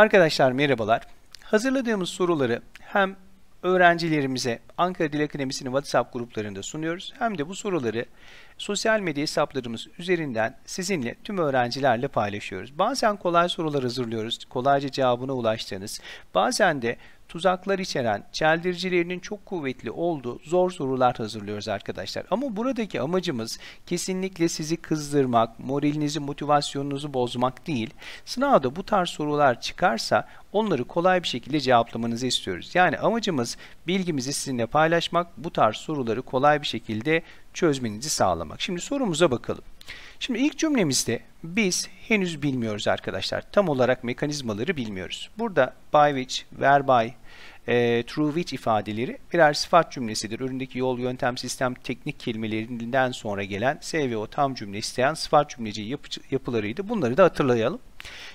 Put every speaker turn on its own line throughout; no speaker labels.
Arkadaşlar merhabalar. Hazırladığımız soruları hem öğrencilerimize Ankara Dil Akademisi'nin WhatsApp gruplarında sunuyoruz hem de bu soruları sosyal medya hesaplarımız üzerinden sizinle tüm öğrencilerle paylaşıyoruz. Bazen kolay sorular hazırlıyoruz, kolayca cevabına ulaştığınız, bazen de tuzaklar içeren, çeldiricilerinin çok kuvvetli olduğu zor sorular hazırlıyoruz arkadaşlar. Ama buradaki amacımız kesinlikle sizi kızdırmak, moralinizi, motivasyonunuzu bozmak değil. Sınavda bu tarz sorular çıkarsa onları kolay bir şekilde cevaplamanızı istiyoruz. Yani amacımız bilgimizi sizinle paylaşmak, bu tarz soruları kolay bir şekilde çözmenizi sağlamak. Şimdi sorumuza bakalım. Şimdi ilk cümlemizde biz henüz bilmiyoruz arkadaşlar. Tam olarak mekanizmaları bilmiyoruz. Burada by which, whereby, e, true which ifadeleri birer sıfat cümlesidir. Üründeki yol, yöntem, sistem, teknik kelimelerinden sonra gelen SVO tam cümle isteyen sıfat cümleci yapı, yapılarıydı. Bunları da hatırlayalım.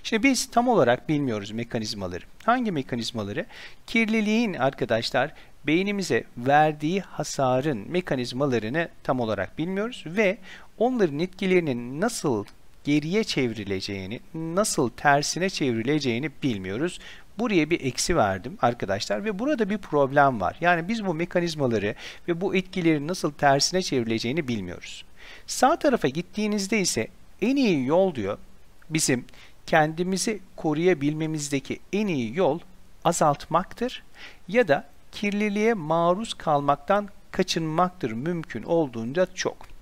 Şimdi biz tam olarak bilmiyoruz mekanizmaları. Hangi mekanizmaları? Kirliliğin arkadaşlar beynimize verdiği hasarın mekanizmalarını tam olarak bilmiyoruz ve onların etkilerinin nasıl geriye çevrileceğini, nasıl tersine çevrileceğini bilmiyoruz. Buraya bir eksi verdim arkadaşlar ve burada bir problem var. Yani biz bu mekanizmaları ve bu etkilerin nasıl tersine çevrileceğini bilmiyoruz. Sağ tarafa gittiğinizde ise en iyi yol diyor bizim kendimizi koruyabilmemizdeki en iyi yol azaltmaktır ya da kirliliğe maruz kalmaktan kaçınmaktır mümkün olduğunca çok.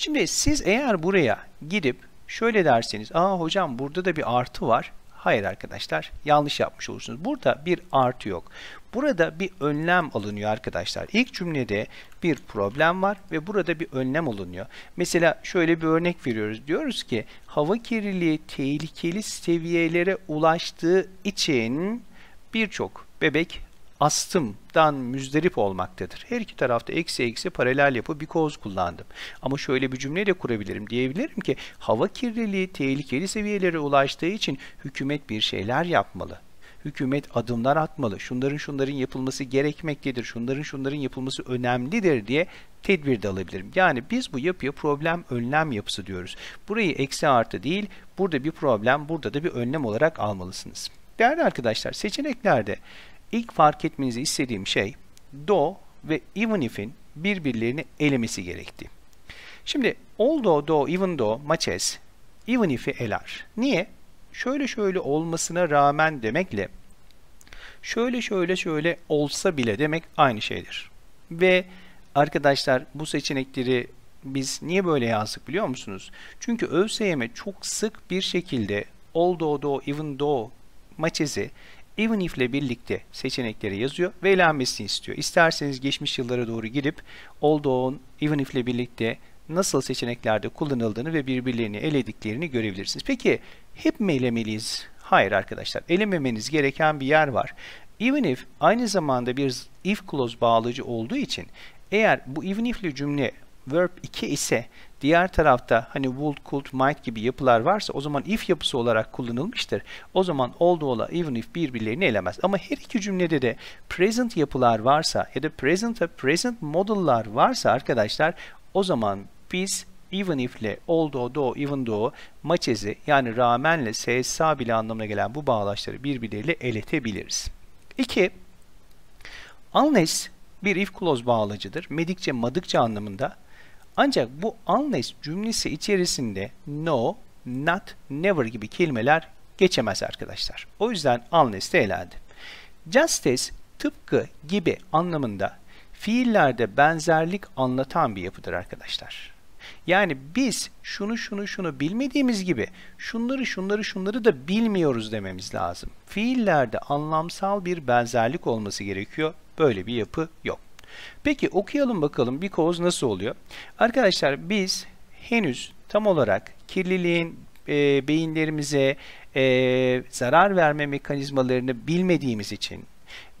Şimdi siz eğer buraya gidip şöyle derseniz, aa hocam burada da bir artı var. Hayır arkadaşlar yanlış yapmış olursunuz. Burada bir artı yok. Burada bir önlem alınıyor arkadaşlar. İlk cümlede bir problem var ve burada bir önlem alınıyor. Mesela şöyle bir örnek veriyoruz. Diyoruz ki hava kirliliği tehlikeli seviyelere ulaştığı için birçok bebek astımdan müzdarip olmaktadır. Her iki tarafta eksi eksi paralel yapı bir koz kullandım. Ama şöyle bir cümle de kurabilirim. Diyebilirim ki hava kirliliği tehlikeli seviyelere ulaştığı için hükümet bir şeyler yapmalı hükümet adımlar atmalı. Şunların şunların yapılması gerekmektedir. Şunların şunların yapılması önemlidir diye tedbir de alabilirim. Yani biz bu yapıya problem önlem yapısı diyoruz. Burayı eksi artı değil, burada bir problem, burada da bir önlem olarak almalısınız. Değerli arkadaşlar, seçeneklerde İlk fark etmenizi istediğim şey do ve even if'in birbirlerini elemesi gerekti. Şimdi although, do even though, maçes, even if'i eler. Niye? Şöyle şöyle olmasına rağmen demekle şöyle şöyle şöyle olsa bile demek aynı şeydir. Ve arkadaşlar bu seçenekleri biz niye böyle yazdık biliyor musunuz? Çünkü ÖSYM e çok sık bir şekilde although, do even do maçesi even if ile birlikte seçenekleri yazıyor ve elenmesini istiyor. İsterseniz geçmiş yıllara doğru girip olduğun even if ile birlikte nasıl seçeneklerde kullanıldığını ve birbirlerini elediklerini görebilirsiniz. Peki hep mi elemeliyiz? Hayır arkadaşlar elememeniz gereken bir yer var. Even if aynı zamanda bir if clause bağlıcı olduğu için eğer bu even if'li cümle verb 2 ise diğer tarafta hani would, could, might gibi yapılar varsa o zaman if yapısı olarak kullanılmıştır. O zaman although ola, even if birbirlerini elemez. Ama her iki cümlede de present yapılar varsa ya da present'a present modullar varsa arkadaşlar o zaman biz even if ile although, though, even do maçezi yani rağmenle SSA bile anlamına gelen bu bağlaçları birbirleriyle eletebiliriz. 2. Unless bir if clause bağlacıdır. Medikçe madıkça anlamında ancak bu unless cümlesi içerisinde no, not, never gibi kelimeler geçemez arkadaşlar. O yüzden unless de elendi. Just as tıpkı gibi anlamında fiillerde benzerlik anlatan bir yapıdır arkadaşlar. Yani biz şunu şunu şunu bilmediğimiz gibi şunları şunları şunları da bilmiyoruz dememiz lazım. Fiillerde anlamsal bir benzerlik olması gerekiyor. Böyle bir yapı yok. Peki okuyalım bakalım bir koz nasıl oluyor? Arkadaşlar biz henüz tam olarak kirliliğin e, beyinlerimize e, zarar verme mekanizmalarını bilmediğimiz için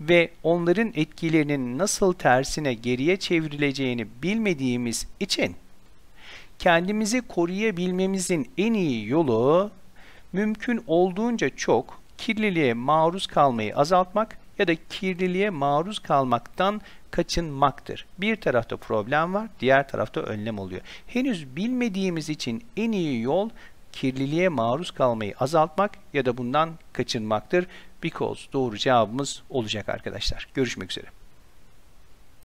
ve onların etkilerinin nasıl tersine geriye çevrileceğini bilmediğimiz için kendimizi koruyabilmemizin en iyi yolu mümkün olduğunca çok kirliliğe maruz kalmayı azaltmak ya da kirliliğe maruz kalmaktan kaçınmaktır. Bir tarafta problem var, diğer tarafta önlem oluyor. Henüz bilmediğimiz için en iyi yol kirliliğe maruz kalmayı azaltmak ya da bundan kaçınmaktır. Because doğru cevabımız olacak arkadaşlar. Görüşmek üzere.